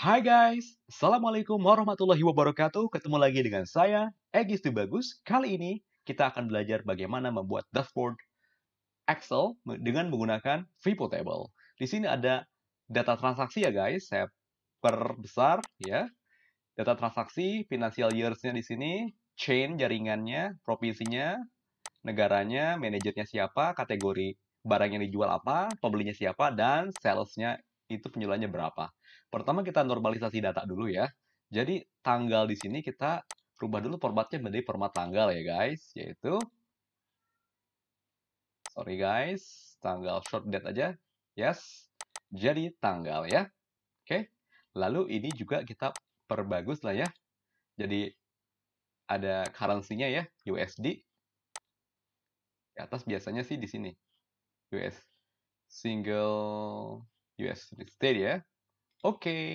Hai guys, Assalamualaikum warahmatullahi wabarakatuh. Ketemu lagi dengan saya, Egis Bagus. Kali ini kita akan belajar bagaimana membuat dashboard Excel dengan menggunakan Vipotable. Di sini ada data transaksi ya guys, saya perbesar ya. Data transaksi, financial years-nya di sini, chain jaringannya, provinsinya, negaranya, manajernya siapa, kategori barang yang dijual apa, pembelinya siapa, dan sales-nya itu penjualannya berapa. Pertama kita normalisasi data dulu ya. Jadi tanggal di sini kita rubah dulu formatnya menjadi format tanggal ya guys, yaitu sorry guys, tanggal short date aja. Yes, jadi tanggal ya. Oke, lalu ini juga kita perbagus lah ya. Jadi ada currency ya, USD. Di atas biasanya sih di sini. US single US listed ya. Oke. Okay.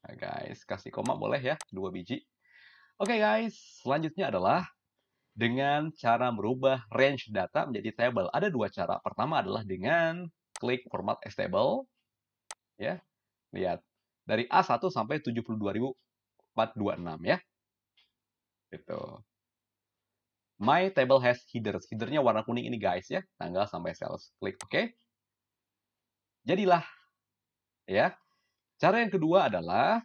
Nah, guys, kasih koma boleh ya, dua biji. Oke okay, guys, selanjutnya adalah dengan cara merubah range data menjadi table. Ada dua cara. Pertama adalah dengan klik format as table. Ya. Lihat. Dari A1 sampai 72.426 ya. Itu. My table has headers. Headernya warna kuning ini guys ya. Tanggal sampai sales. Klik oke. Jadilah ya. Cara yang kedua adalah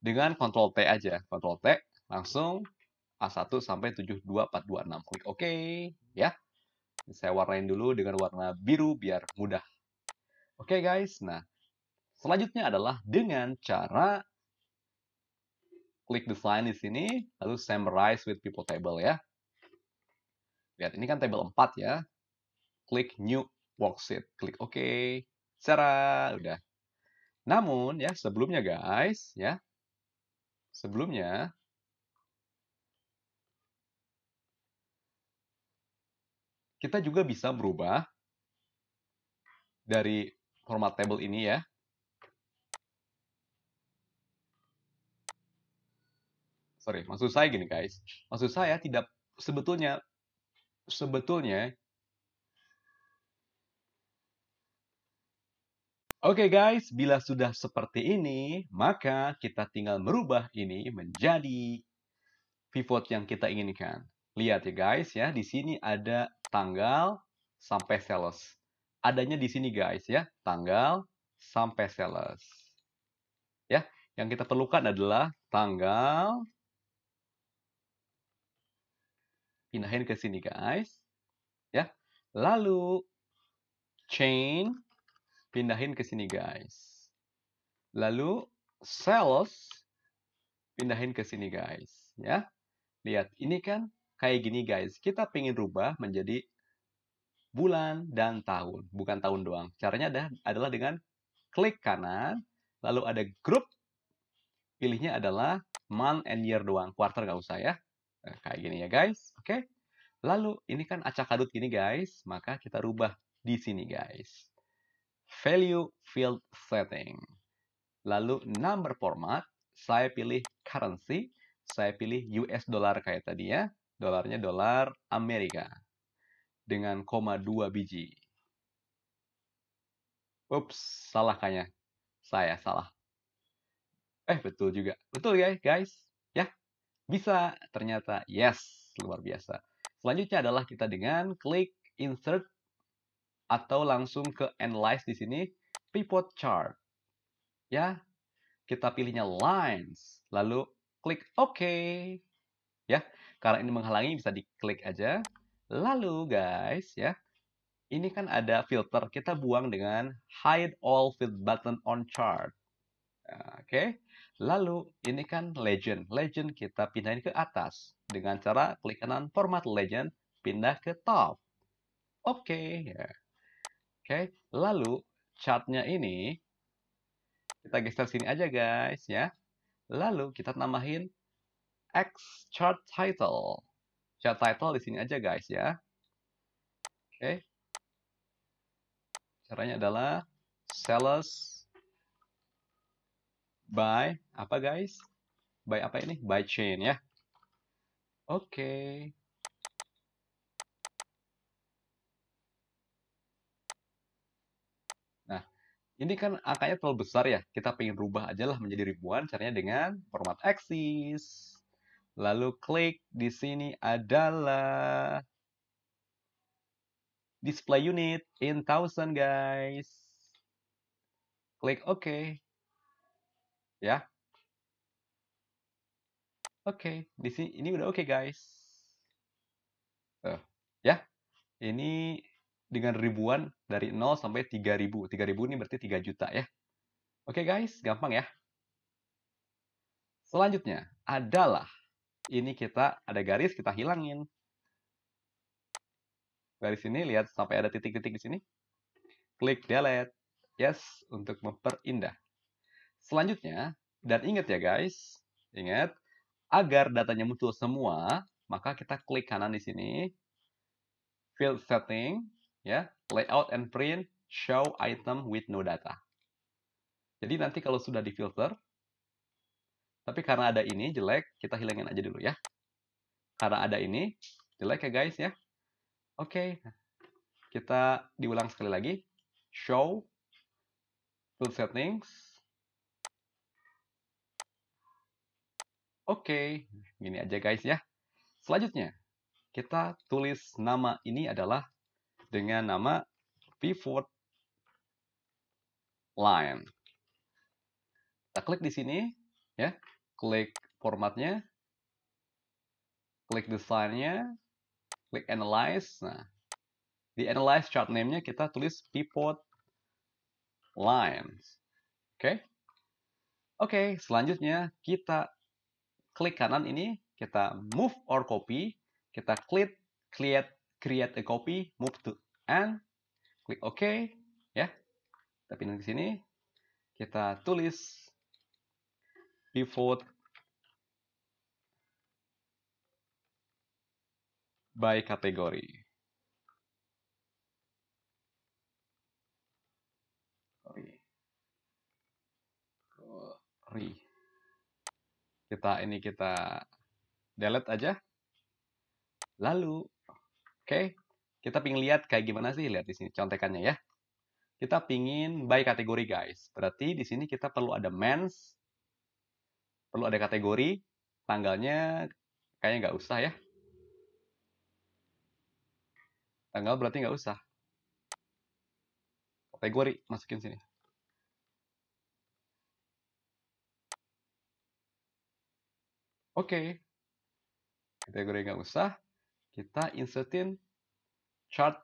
dengan kontrol T aja, kontrol T langsung A1 sampai 72426. Klik OK ya. Saya warnain dulu dengan warna biru biar mudah. Oke okay, guys, nah selanjutnya adalah dengan cara klik design di sini, lalu summarize with people table ya. Lihat, ini kan table 4 ya. Klik new worksheet, klik OK. Cara udah. Namun ya sebelumnya guys ya. Sebelumnya kita juga bisa berubah dari format table ini ya. Sorry, maksud saya gini guys. Maksud saya tidak sebetulnya sebetulnya Oke okay guys, bila sudah seperti ini, maka kita tinggal merubah ini menjadi pivot yang kita inginkan. Lihat ya guys ya, di sini ada tanggal sampai sales. Adanya di sini guys ya, tanggal sampai sales. Ya, yang kita perlukan adalah tanggal pindahin ke sini guys. Ya. Lalu chain pindahin ke sini guys. Lalu sales pindahin ke sini guys, ya. Lihat, ini kan kayak gini guys. Kita pengen rubah menjadi bulan dan tahun, bukan tahun doang. Caranya ada, adalah dengan klik kanan, lalu ada grup. Pilihnya adalah month and year doang, quarter nggak usah ya. Nah, kayak gini ya guys, oke. Okay? Lalu ini kan acak-adut gini guys, maka kita rubah di sini guys value field setting. Lalu number format, saya pilih currency, saya pilih US dollar kayak tadi ya. Dolarnya dolar Amerika dengan koma 2 biji. Ups, salah kayaknya. Saya salah. Eh, betul juga. Betul ya, guys. Ya, bisa. Ternyata yes, luar biasa. Selanjutnya adalah kita dengan klik insert atau langsung ke analyze di sini pivot chart. Ya, kita pilihnya lines, lalu klik OK. Ya, karena ini menghalangi bisa diklik aja. Lalu guys, ya, ini kan ada filter kita buang dengan hide all field button on chart. Ya, oke, lalu ini kan legend. Legend kita pindahin ke atas dengan cara klik kanan format legend pindah ke top. Oke, okay. ya. Oke, lalu chartnya ini kita geser sini aja guys ya. Lalu kita tambahin X chart title. Chart title di sini aja guys ya. Oke. Caranya adalah sellers buy apa guys? Buy apa ini? Buy chain ya. Oke. ini kan angkanya terlalu besar ya. Kita pengen rubah aja lah menjadi ribuan. Caranya dengan format axis. Lalu klik di sini adalah display unit in thousand guys. Klik OK. Ya. Oke, okay. di sini ini udah oke okay, guys. Uh, ya. Ini dengan ribuan dari 0 sampai 3000. 3000 ini berarti 3 juta ya. Oke guys, gampang ya. Selanjutnya adalah ini kita ada garis kita hilangin. Garis ini lihat sampai ada titik-titik di sini. Klik delete. Yes, untuk memperindah. Selanjutnya, dan ingat ya guys, ingat agar datanya muncul semua, maka kita klik kanan di sini. Field setting, ya layout and print show item with no data. Jadi nanti kalau sudah di filter tapi karena ada ini jelek, kita hilangin aja dulu ya. Karena ada ini jelek ya guys ya. Oke, kita diulang sekali lagi. Show tool settings. Oke, okay. gini aja guys ya. Selanjutnya, kita tulis nama ini adalah dengan nama pivot line. Kita klik di sini, ya, klik formatnya, klik desainnya, klik analyze. Nah, di analyze chart name-nya kita tulis pivot lines. Oke. Okay? Oke, okay, selanjutnya kita klik kanan ini, kita move or copy, kita klik create create a copy, move to and klik OK ya. Kita pindah ke sini. Kita tulis pivot by kategori. Kita ini kita delete aja. Lalu Oke, kita pingin lihat kayak gimana sih lihat di sini contekannya ya. Kita pingin by kategori guys. Berarti di sini kita perlu ada mens, perlu ada kategori, tanggalnya kayaknya nggak usah ya. Tanggal berarti nggak usah. Kategori masukin sini. Oke. Okay. Kategori nggak usah kita insertin chart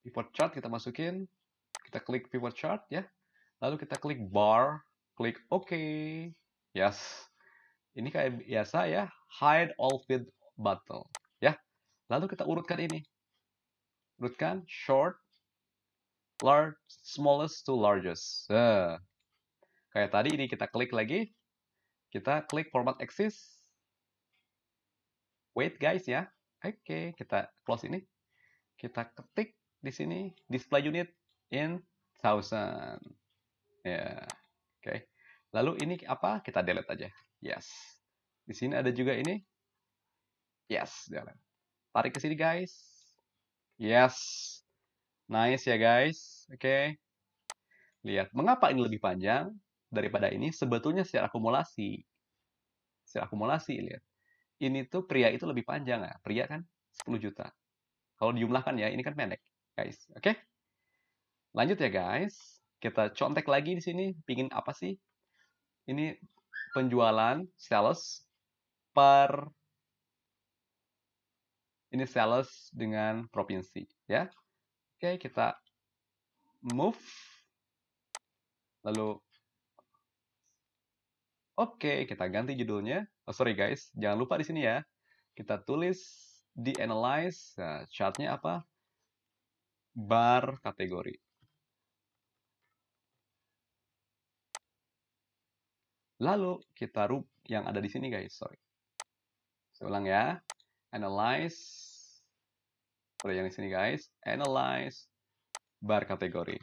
pivot chart kita masukin kita klik pivot chart ya lalu kita klik bar klik OK yes ini kayak biasa ya hide all fit button ya lalu kita urutkan ini urutkan short large smallest to largest uh. kayak tadi ini kita klik lagi kita klik format axis Wait guys ya. Oke, okay, kita close ini. Kita ketik di sini display unit in thousand. Ya. Yeah. Oke. Okay. Lalu ini apa? Kita delete aja. Yes. Di sini ada juga ini. Yes, delete. Tarik ke sini guys. Yes. Nice ya guys. Oke. Okay. Lihat, mengapa ini lebih panjang daripada ini? Sebetulnya secara akumulasi secara akumulasi lihat ini tuh pria itu lebih panjang. ya, pria kan 10 juta. Kalau dijumlahkan ya, ini kan pendek, guys. Oke? Okay? Lanjut ya, guys. Kita contek lagi di sini. Pingin apa sih? Ini penjualan sales per ini sales dengan provinsi, ya. Oke, okay, kita move lalu Oke, kita ganti judulnya. Oh, sorry guys, jangan lupa di sini ya. Kita tulis di analyze. Nah, chartnya apa? Bar kategori. Lalu kita rub yang ada di sini guys, sorry. Saya ulang ya. Analyze. Sorry, yang di sini guys. Analyze bar kategori.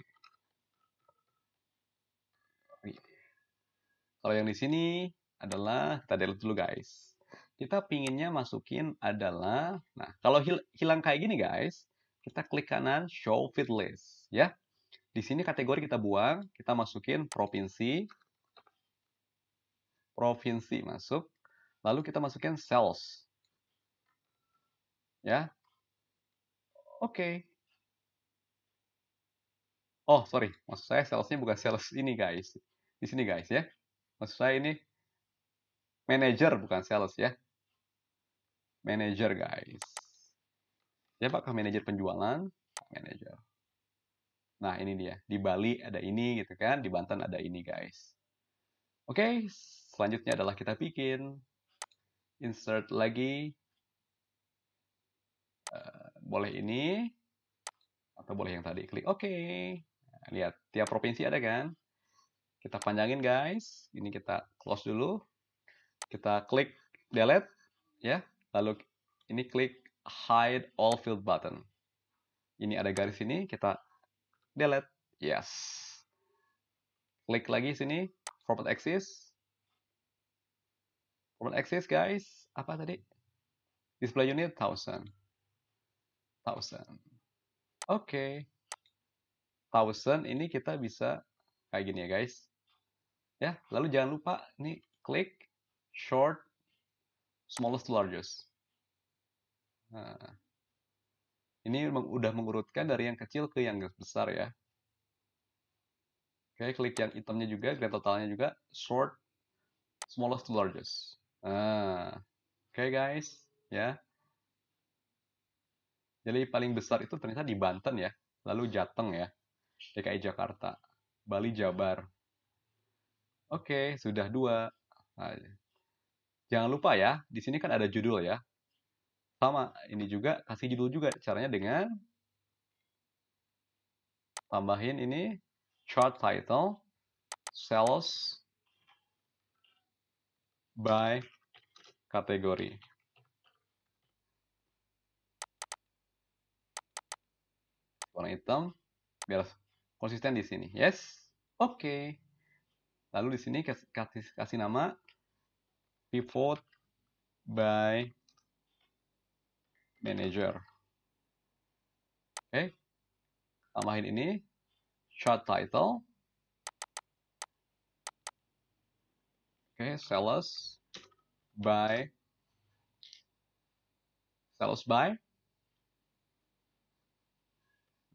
Kalau yang di sini adalah kita delete dulu guys. Kita pinginnya masukin adalah, nah kalau hil hilang kayak gini guys, kita klik kanan show fit list ya. Di sini kategori kita buang, kita masukin provinsi, provinsi masuk, lalu kita masukin sales, ya. Oke. Okay. Oh sorry, maksud saya salesnya bukan sales ini guys, di sini guys ya maksud saya ini manager bukan sales ya. Manager guys. Ya apakah manajer penjualan? Manager. Nah, ini dia. Di Bali ada ini gitu kan, di Banten ada ini, guys. Oke, selanjutnya adalah kita bikin insert lagi. Uh, boleh ini atau boleh yang tadi klik oke. Okay. lihat tiap provinsi ada kan? Kita panjangin guys. Ini kita close dulu. Kita klik delete ya. Lalu ini klik hide all field button. Ini ada garis ini, kita delete. Yes. Klik lagi sini, format axis. Format axis guys, apa tadi? Display unit 1000. 1000. Oke. Okay. 1000 ini kita bisa kayak gini ya guys. Ya, lalu jangan lupa nih klik short smallest to largest. Nah, ini udah mengurutkan dari yang kecil ke yang besar ya. Oke, klik yang itemnya juga, grand totalnya juga, short, smallest to largest. Nah, oke guys, ya. Jadi paling besar itu ternyata di Banten ya, lalu Jateng ya, DKI Jakarta, Bali Jabar, Oke, sudah dua. Nah, jangan lupa ya, di sini kan ada judul ya. Sama, ini juga kasih judul juga. Caranya dengan tambahin ini chart title sales by kategori. Warna hitam biar konsisten di sini. Yes. Oke. Okay. Lalu di sini kasih, kasih nama pivot by manager. Oke. Okay. Tambahin ini short title. Oke, okay, sales by sales by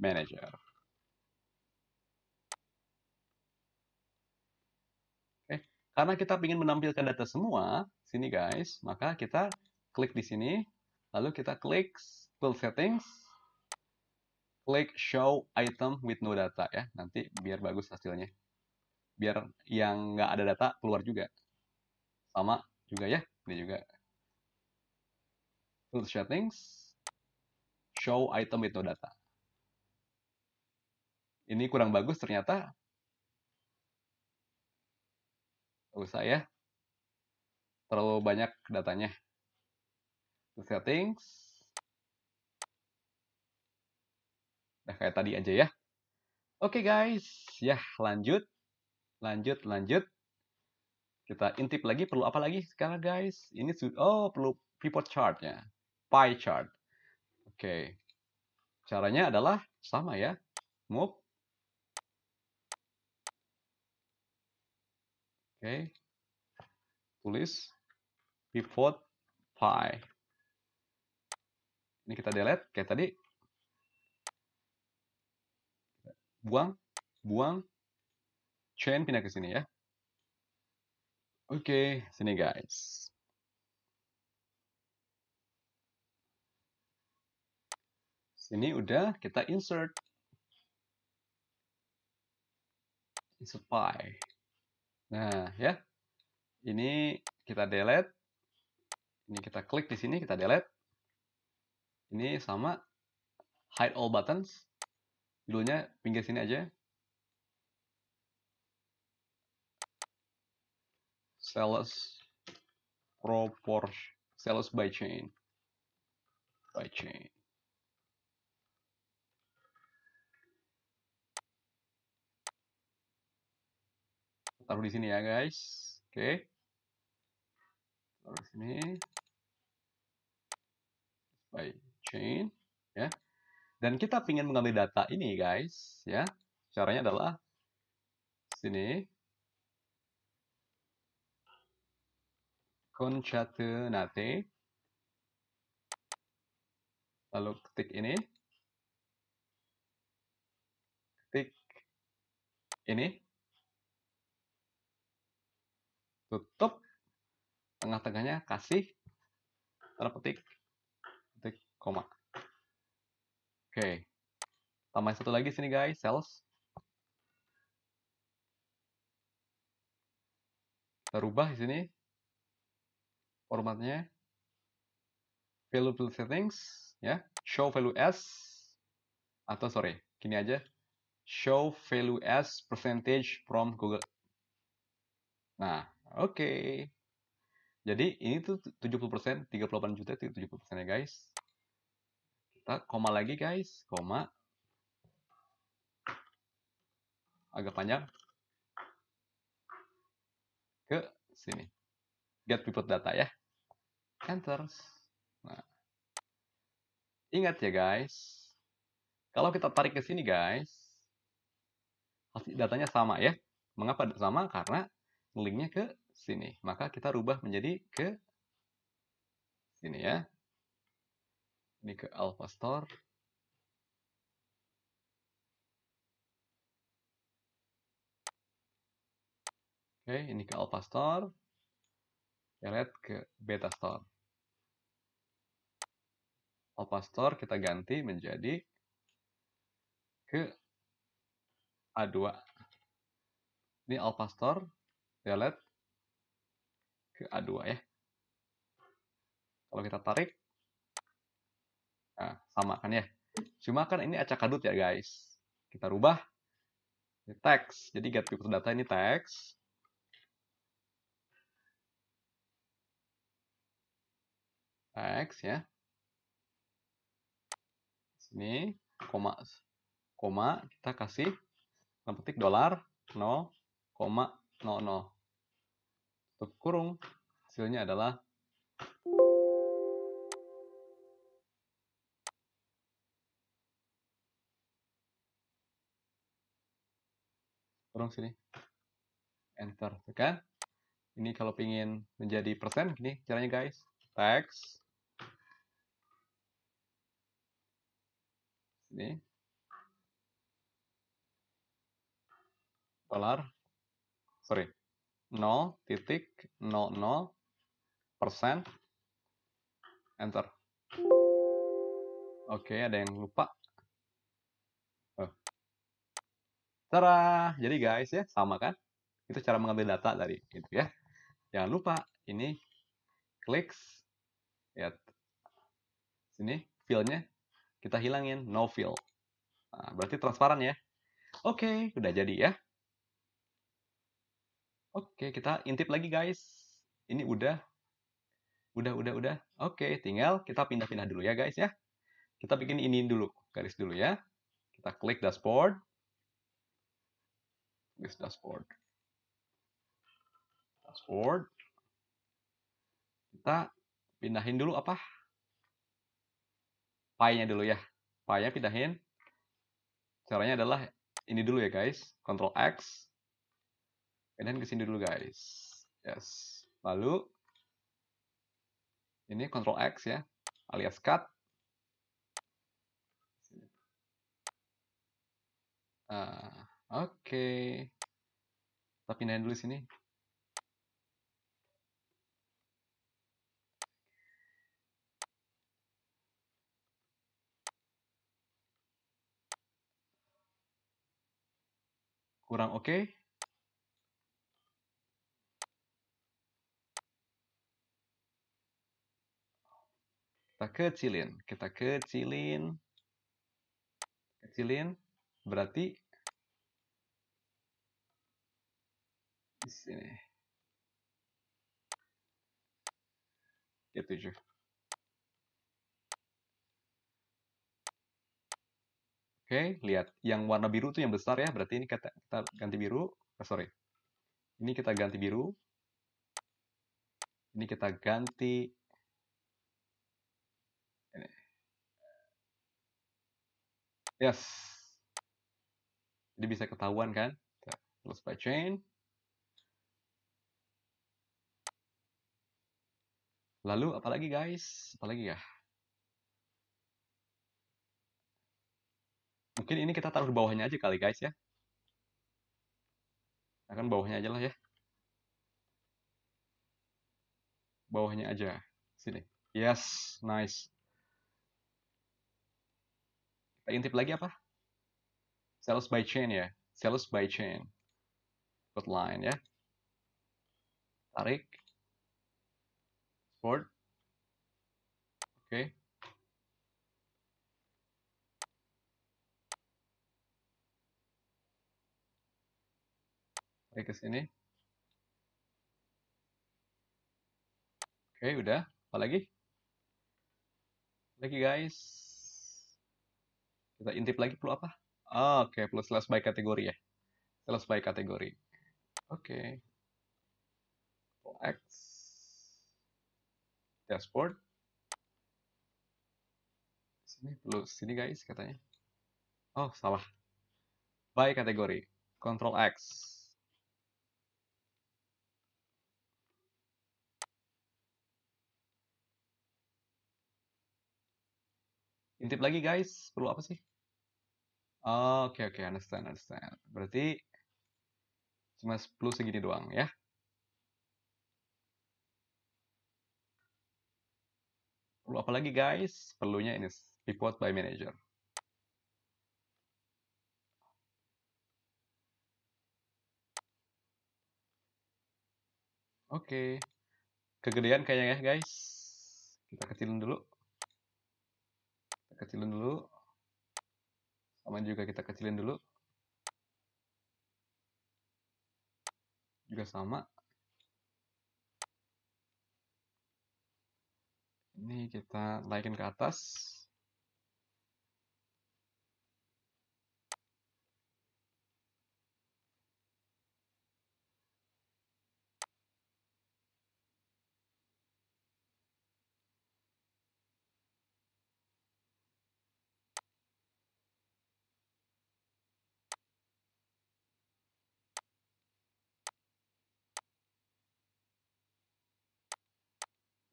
manager. Karena kita ingin menampilkan data semua, sini guys, maka kita klik di sini, lalu kita klik build settings, klik show item with no data ya, nanti biar bagus hasilnya. Biar yang nggak ada data keluar juga. Sama juga ya, ini juga. Build settings, show item with no data. Ini kurang bagus ternyata usah ya terlalu banyak datanya settings nah kayak tadi aja ya oke okay, guys ya lanjut lanjut lanjut kita intip lagi perlu apa lagi sekarang guys ini oh perlu pivot chartnya pie chart oke okay. caranya adalah sama ya move okay. tulis pivot pi ini kita delete kayak tadi buang buang chain pindah ke sini ya oke okay, sini guys sini udah kita insert insert pi Nah, ya. Ini kita delete. Ini kita klik di sini, kita delete. Ini sama hide all buttons. Judulnya pinggir sini aja. Sales proportion. sales by chain. By chain. taruh di sini ya guys oke taruh di sini by chain ya dan kita ingin mengambil data ini guys ya caranya adalah sini concatenate lalu ketik ini ketik ini tutup tengah-tengahnya kasih tanda petik petik koma oke tambah satu lagi sini guys sales kita di sini formatnya value settings ya show value s atau sorry gini aja show value as percentage from Google nah Oke. Okay. Jadi ini tuh 70%, 38 juta itu 70% ya guys. Kita koma lagi guys, koma. Agak panjang. Ke sini. Get pivot data ya. Enter. Nah. Ingat ya guys. Kalau kita tarik ke sini guys, pasti datanya sama ya. Mengapa sama? Karena linknya ke sini. Maka kita rubah menjadi ke sini ya. Ini ke Alpha Store. Oke, ini ke Alpha Store. Delete ke Beta Store. Alpha Store kita ganti menjadi ke A2. Ini Alpha Store kita ya, ke A2 ya. Kalau kita tarik, nah, sama kan ya. Cuma kan ini acak adut ya guys. Kita rubah ini teks. Jadi get people data ini teks. Teks ya. Sini koma koma kita kasih yang petik dolar 0,00 untuk kurung, hasilnya adalah kurung sini. Enter, tekan. Ya ini kalau ingin menjadi persen, ini caranya guys. Text. ini Polar. Sorry, 0.00 persen enter oke okay, ada yang lupa oh. Tara, jadi guys ya sama kan? Itu cara mengambil data dari gitu ya. Jangan lupa ini klik lihat sini fillnya kita hilangin no fill. Nah, berarti transparan ya. Oke, okay, udah jadi ya. Oke, kita intip lagi guys. Ini udah. Udah, udah, udah. Oke, tinggal kita pindah-pindah dulu ya guys ya. Kita bikin ini dulu, garis dulu ya. Kita klik dashboard. Garis dashboard. Dashboard. Kita pindahin dulu apa? Pie-nya dulu ya. Pie-nya pindahin. Caranya adalah ini dulu ya guys. Ctrl X Kalian kesini dulu guys. Yes. Lalu ini Control X ya, alias cut. uh, oke. Okay. Kita pindahin dulu sini. Kurang oke. Okay. Kita kecilin, kita kecilin. Kecilin berarti di sini. Ya, tujuh. Gitu, Oke, okay, lihat. Yang warna biru itu yang besar ya, berarti ini kita, kita ganti biru. Oh, sorry. Ini kita ganti biru. Ini kita ganti Yes. Jadi bisa ketahuan kan? Close by chain. Lalu apalagi guys? Apalagi ya? Mungkin ini kita taruh di bawahnya aja kali guys ya. Akan bawahnya aja lah ya. Bawahnya aja. Sini. Yes, nice intip lagi apa? Sales by chain ya. Sales by chain. Put line ya. Tarik. Export. Oke. Okay. Tarik ke sini. Oke, okay, udah. Apa lagi? Lagi guys. Kita intip lagi perlu apa? Oh, Oke, okay, perlu sales by kategori ya. Sales by kategori. Oke. Okay. X. Dashboard. Sini perlu sini guys katanya. Oh, salah. By kategori. Control X. Intip lagi guys, perlu apa sih? Oke, oh, oke, okay, understand, understand. Berarti cuma 10 segini doang ya. Perlu apa lagi guys? Perlunya ini report by manager. Oke. Okay. Kegedean kayaknya ya guys. Kita kecilin dulu. Kita kecilin dulu. Aman juga kita kecilin dulu. Juga sama. Ini kita naikin ke atas.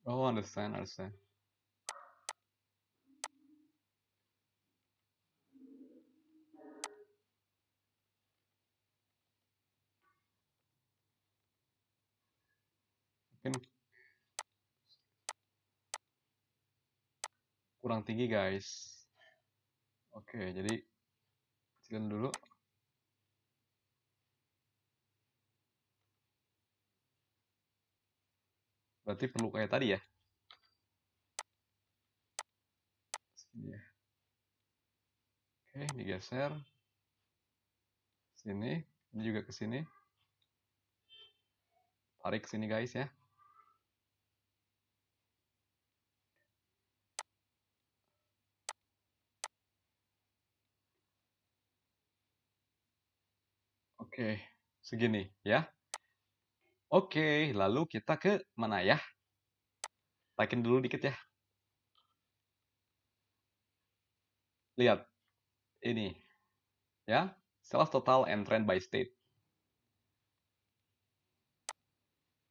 Oh, understand, understand. Mungkin kurang tinggi guys. Oke, jadi kecilin dulu. berarti perlu kayak tadi ya sini ya oke digeser sini ini juga ke sini tarik ke sini guys ya Oke, segini ya. Oke, lalu kita ke mana ya? Takin dulu dikit ya. Lihat, ini. Ya, sales total and trend by state.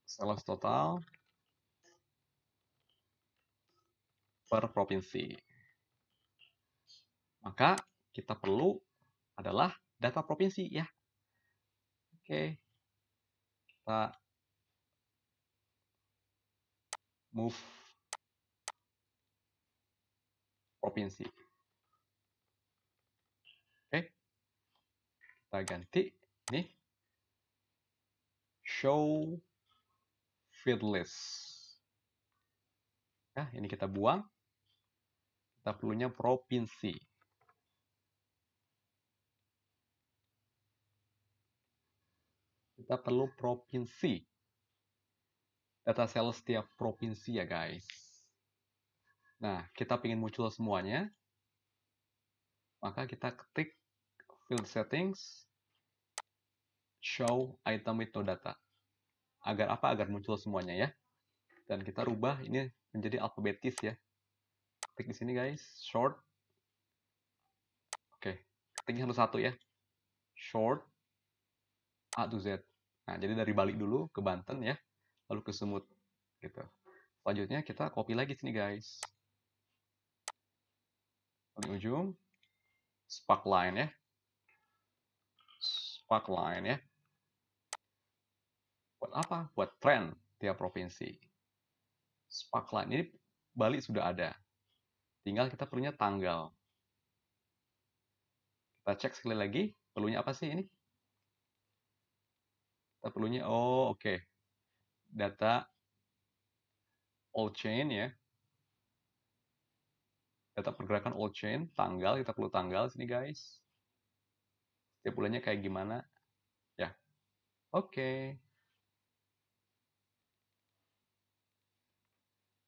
Sales total per provinsi. Maka kita perlu adalah data provinsi ya. Oke. Kita move provinsi. Oke. Kita ganti nih show feed list. Nah, ini kita buang. Kita perlunya provinsi. Kita perlu provinsi data sales setiap provinsi ya guys. Nah, kita ingin muncul semuanya. Maka kita ketik field settings, show item with no data. Agar apa? Agar muncul semuanya ya. Dan kita rubah ini menjadi alfabetis ya. Ketik di sini guys, short. Oke, ketiknya satu-satu ya. Short, A to Z. Nah, jadi dari balik dulu ke Banten ya lalu ke semut gitu selanjutnya kita copy lagi sini guys di ujung spark line ya spark line ya buat apa buat trend tiap provinsi spark line ini Bali sudah ada tinggal kita perlunya tanggal kita cek sekali lagi perlunya apa sih ini kita perlunya oh oke okay data all chain ya. Data pergerakan all chain, tanggal, kita perlu tanggal sini guys. Setiap bulannya kayak gimana. Ya, oke. Okay.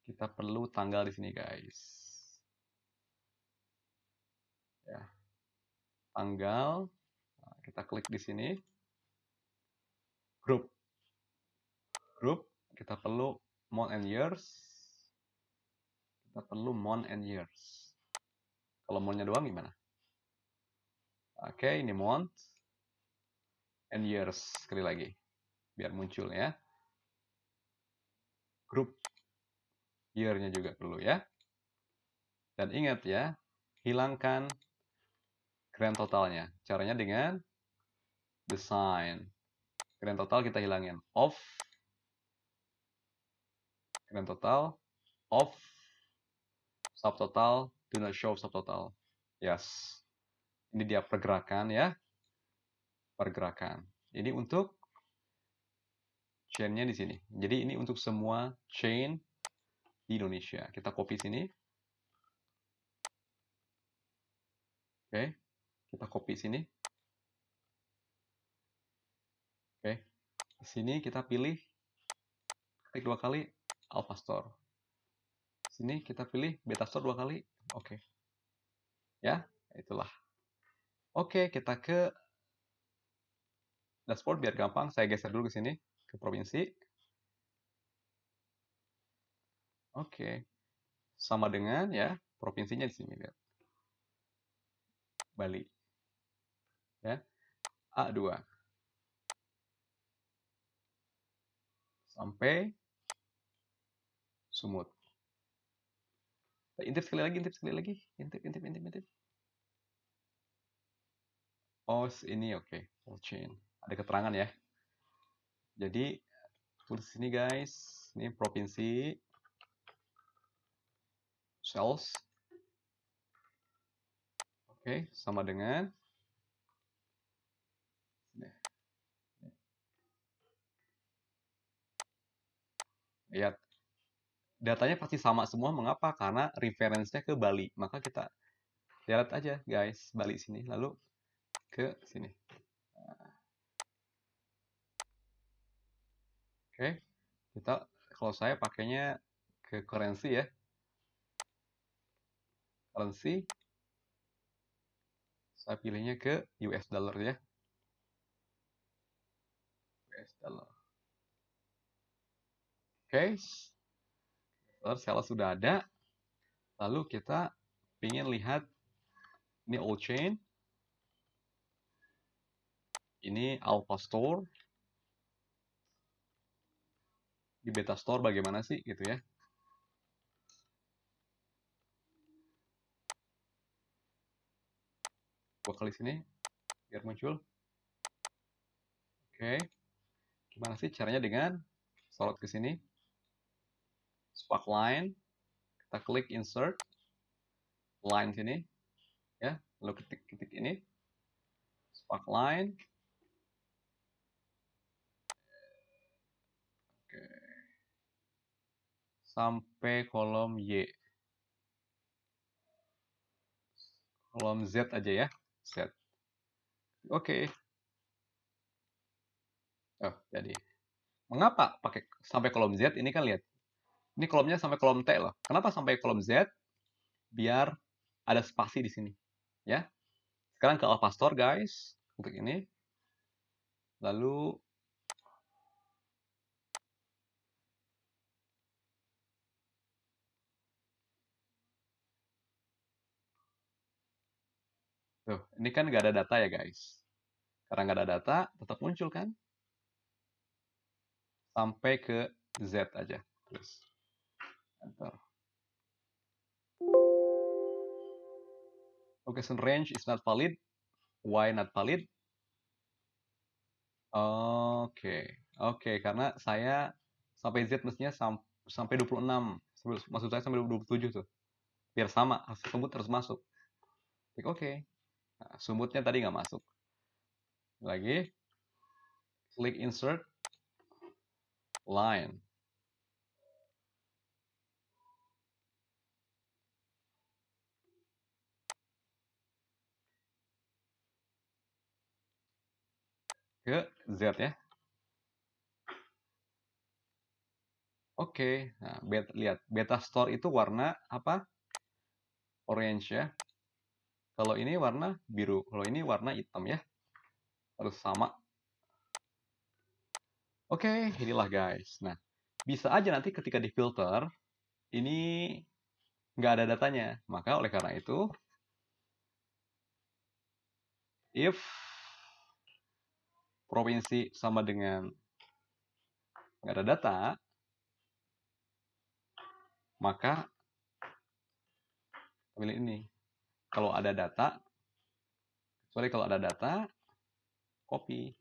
Kita perlu tanggal di sini guys. Ya, tanggal, kita klik di sini. Grup, group kita perlu month and years kita perlu month and years kalau monthnya doang gimana oke okay, ini month and years sekali lagi biar muncul ya group year-nya juga perlu ya dan ingat ya hilangkan grand totalnya caranya dengan design grand total kita hilangin off grand total of subtotal do not show subtotal yes ini dia pergerakan ya pergerakan ini untuk chainnya di sini jadi ini untuk semua chain di Indonesia kita copy sini oke okay. kita copy sini oke okay. sini kita pilih klik dua kali alpha store. Sini kita pilih beta store dua kali. Oke. Okay. Ya, itulah. Oke, okay, kita ke dashboard biar gampang. Saya geser dulu ke sini, ke provinsi. Oke. Okay. Sama dengan ya, provinsinya di sini lihat. Bali. Ya. A2. Sampai sumut. Intip sekali lagi, intip sekali lagi. Intip, intip, intip, intip. Oh, ini oke. Okay. chain. Ada keterangan ya. Jadi, tulis sini guys. Ini provinsi. Sales. Oke, okay. sama dengan. Lihat, datanya pasti sama semua. Mengapa? Karena referensinya ke Bali. Maka kita lihat aja guys, Bali sini. Lalu ke sini. Oke, okay. kita kalau saya pakainya ke currency ya. Currency. Saya pilihnya ke US dollar ya. US dollar. Oke. Seller sudah ada. Lalu kita ingin lihat ini old chain. Ini alpha store. Di beta store bagaimana sih gitu ya. Gua klik sini biar muncul. Oke. Okay. Gimana sih caranya dengan sorot ke sini? spark line kita klik insert line sini ya lalu ketik-ketik ini spark line oke sampai kolom Y kolom Z aja ya Z oke oh jadi mengapa pakai sampai kolom Z ini kan lihat ini kolomnya sampai kolom T loh. Kenapa sampai kolom Z? Biar ada spasi di sini. Ya. Sekarang ke Alpha Store, guys. Untuk ini. Lalu Tuh, ini kan nggak ada data ya guys. Karena nggak ada data, tetap muncul kan? Sampai ke Z aja. Terus. Enter. Location range is not valid. Why not valid? Oke, okay. oke okay, karena saya sampai Z mestinya sam sampai 26. Maksud saya sampai 27 tuh. Biar sama, Sumbut terus masuk. Klik oke. Okay. Nah, sumbutnya tadi nggak masuk. Lagi. Klik insert line. Ke Z ya. Oke, nah, bet, lihat beta store itu warna apa? Orange ya. Kalau ini warna biru, kalau ini warna hitam ya. Harus sama. Oke, inilah guys. Nah, bisa aja nanti ketika di filter ini nggak ada datanya. Maka oleh karena itu, if provinsi sama dengan nggak ada data, maka pilih ini. Kalau ada data, sorry kalau ada data, copy.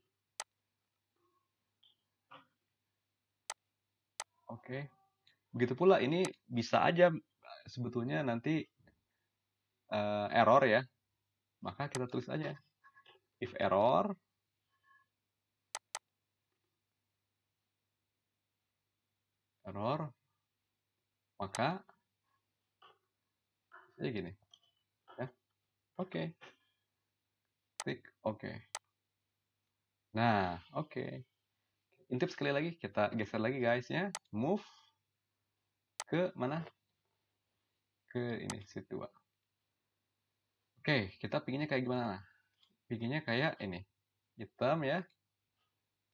Oke, begitu pula ini bisa aja sebetulnya nanti uh, error ya, maka kita tulis aja if error error maka jadi gini ya oke okay. klik oke okay. nah oke okay. intip sekali lagi kita geser lagi guys ya move ke mana ke ini sheet 2 oke okay, kita pinginnya kayak gimana nah pinginnya kayak ini hitam ya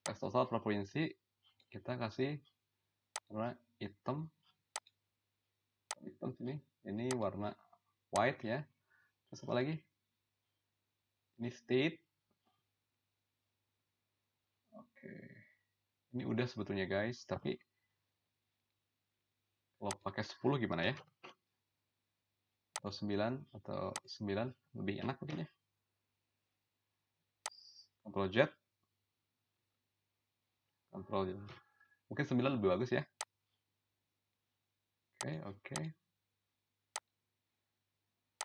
kasih total provinsi kita kasih warna hitam hitam sini ini warna white ya terus apa lagi ini state oke ini udah sebetulnya guys tapi kalau pakai 10 gimana ya atau 9 atau 9 lebih enak mungkin ya control Z control Z mungkin 9 lebih bagus ya Oke, oke.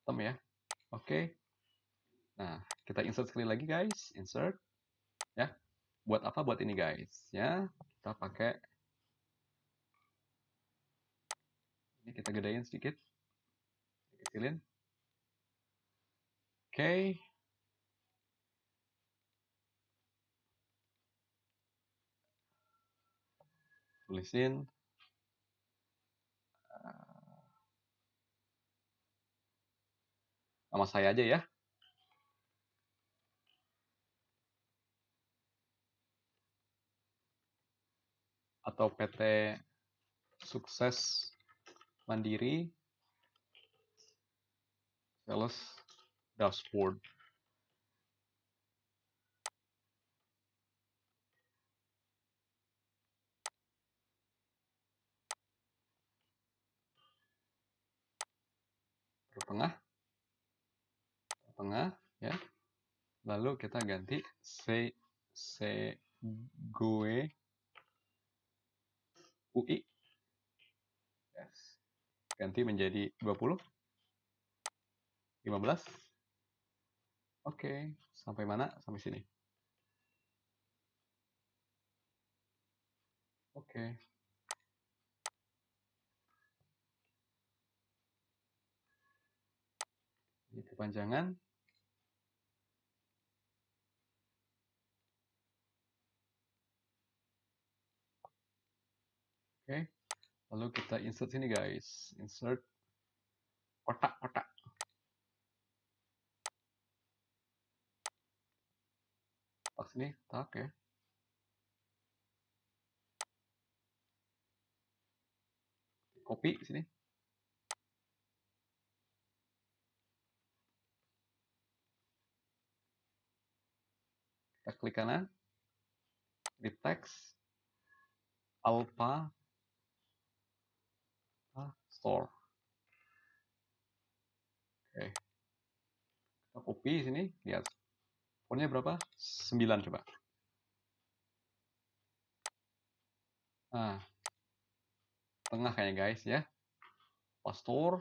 Tem ya. Oke. Nah, kita insert sekali lagi guys, insert. Ya. Buat apa buat ini guys? Ya, kita pakai Ini kita gedein sedikit. Kecilin. Oke. Tulisin sama saya aja ya. Atau PT Sukses Mandiri Sales Dashboard. Tengah tengah ya lalu kita ganti se se gue UI yes. ganti menjadi 20 15 oke okay. sampai mana sampai sini oke okay. ini kepanjangan okay. lalu kita insert sini guys insert kotak-kotak Pas sini tak ya copy sini kita klik kanan di teks alpha store. Oke. Kita copy sini, lihat. Fontnya berapa? 9 coba. Nah, tengah kayaknya guys ya. Pastor.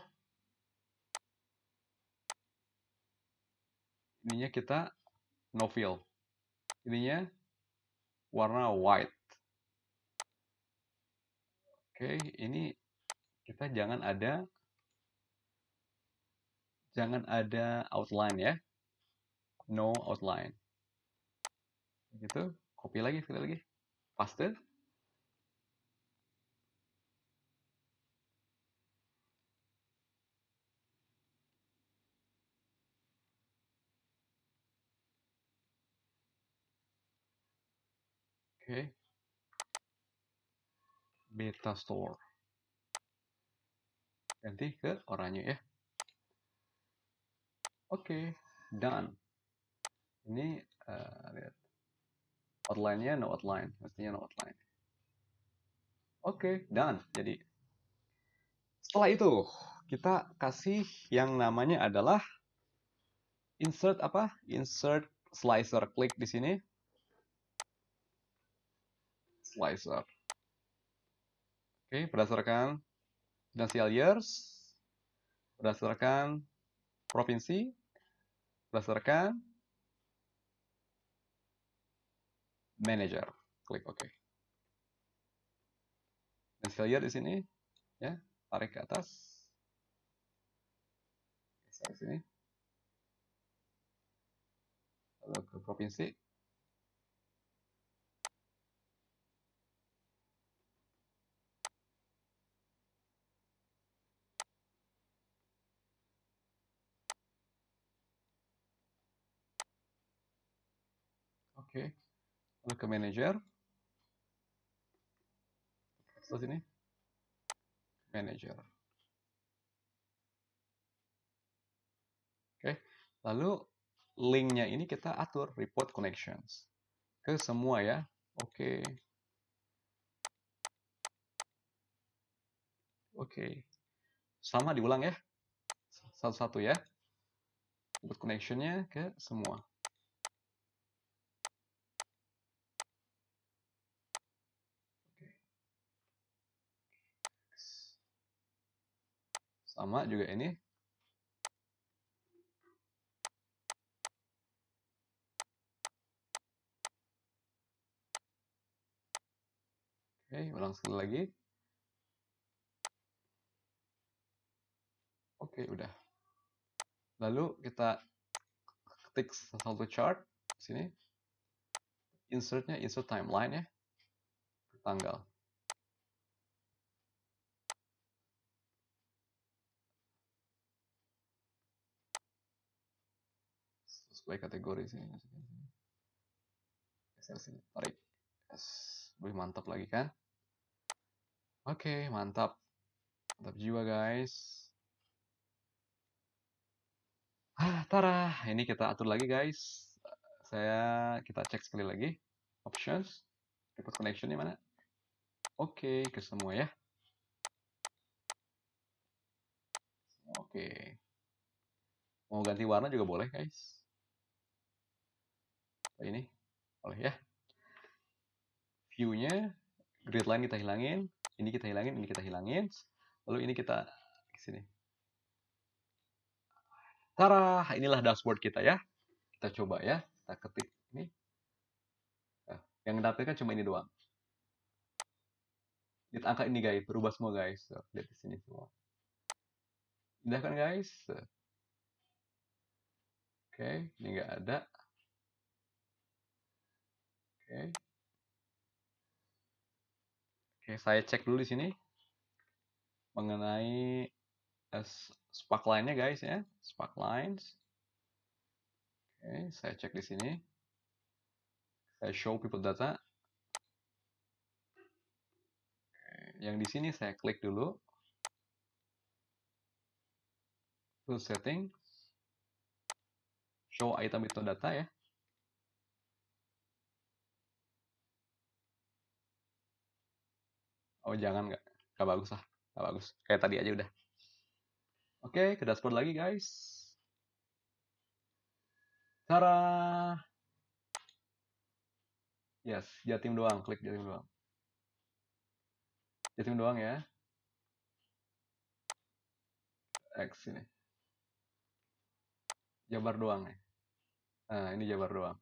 Ininya kita no fill. Ininya warna white. Oke, ini kita jangan ada jangan ada outline ya no outline gitu copy lagi sekali lagi paste Oke. Okay. Beta Store ganti ke oranye ya oke okay, done ini uh, lihat outline-nya no outline mestinya no outline oke okay, done jadi setelah itu kita kasih yang namanya adalah insert apa insert slicer klik di sini slicer. Oke, okay, berdasarkan financial years, berdasarkan provinsi, berdasarkan manager. Klik OK. Financial year di sini, ya, tarik ke atas. Di sini. Lalu ke provinsi. Oke. Okay. Ke manager. Setelah sini. Manager. Oke. Okay. Lalu linknya ini kita atur report connections. Ke semua ya. Oke. Okay. Oke. Sama diulang ya. Satu-satu ya. Report connectionnya ke semua. sama juga ini Oke, ulang sekali lagi. Oke, udah. Lalu kita ketik satu chart sini. Insertnya insert timeline ya. Tanggal. sesuai kategori sih. masukin sini tarik yes. lebih mantap lagi kan oke okay, mantap mantap jiwa guys ah tara ini kita atur lagi guys saya kita cek sekali lagi options connection di mana oke okay, ke semua ya oke okay. mau ganti warna juga boleh guys ini boleh ya view-nya grid line kita hilangin ini kita hilangin ini kita hilangin lalu ini kita ke sini Tara, inilah dashboard kita ya. Kita coba ya, kita ketik ini. Nah, yang dapatkan cuma ini doang. Lihat angka ini guys, berubah semua guys. lihat di sini semua. Indah kan guys? Oke, ini nggak ada. Oke. Oke, saya cek dulu di sini mengenai eh, spark line-nya guys ya, spark lines. Oke, saya cek di sini. Saya show people data. Oke, yang di sini saya klik dulu. Terus setting. Show item itu data ya. oh jangan gak nggak bagus lah gak bagus kayak tadi aja udah oke okay, ke dashboard lagi guys cara yes jatim doang klik jatim doang jatim doang ya X ini. Jabar doang ya. Nah, ini Jabar doang.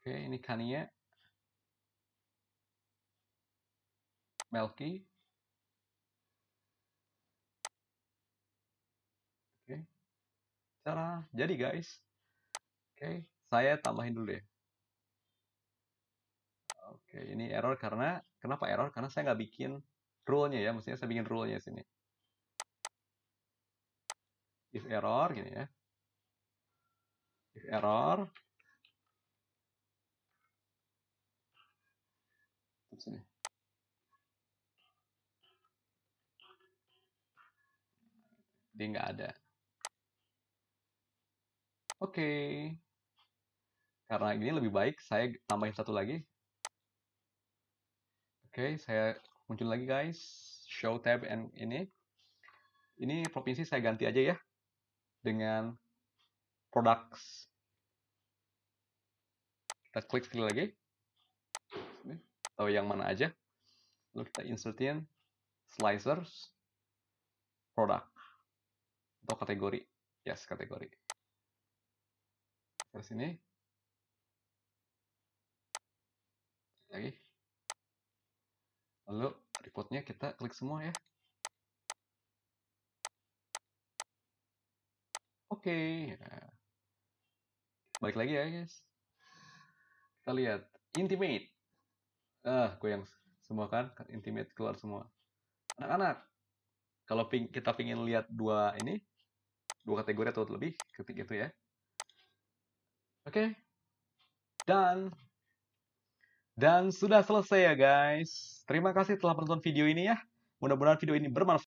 Oke, ini Kania. Melky. Oke. Okay. Cara jadi guys. Oke, okay. saya tambahin dulu deh. Ya. Oke, okay. ini error karena kenapa error? Karena saya nggak bikin rule-nya ya. Maksudnya saya bikin rule-nya sini. If error gini ya. If error. sini. ini. dia nggak ada. Oke. Okay. Karena ini lebih baik, saya tambahin satu lagi. Oke, okay, saya muncul lagi guys. Show tab and ini. Ini provinsi saya ganti aja ya. Dengan products. Kita klik sekali lagi. Tahu yang mana aja. Lalu kita insertin slicers product atau kategori yes kategori Terus ini. lagi lalu reportnya kita klik semua ya oke okay. Ya. balik lagi ya guys kita lihat intimate ah gue yang semua kan intimate keluar semua anak-anak kalau ping kita pingin lihat dua ini dua kategori atau lebih ketik hmm. itu ya oke okay. dan dan sudah selesai ya guys terima kasih telah menonton video ini ya mudah-mudahan video ini bermanfaat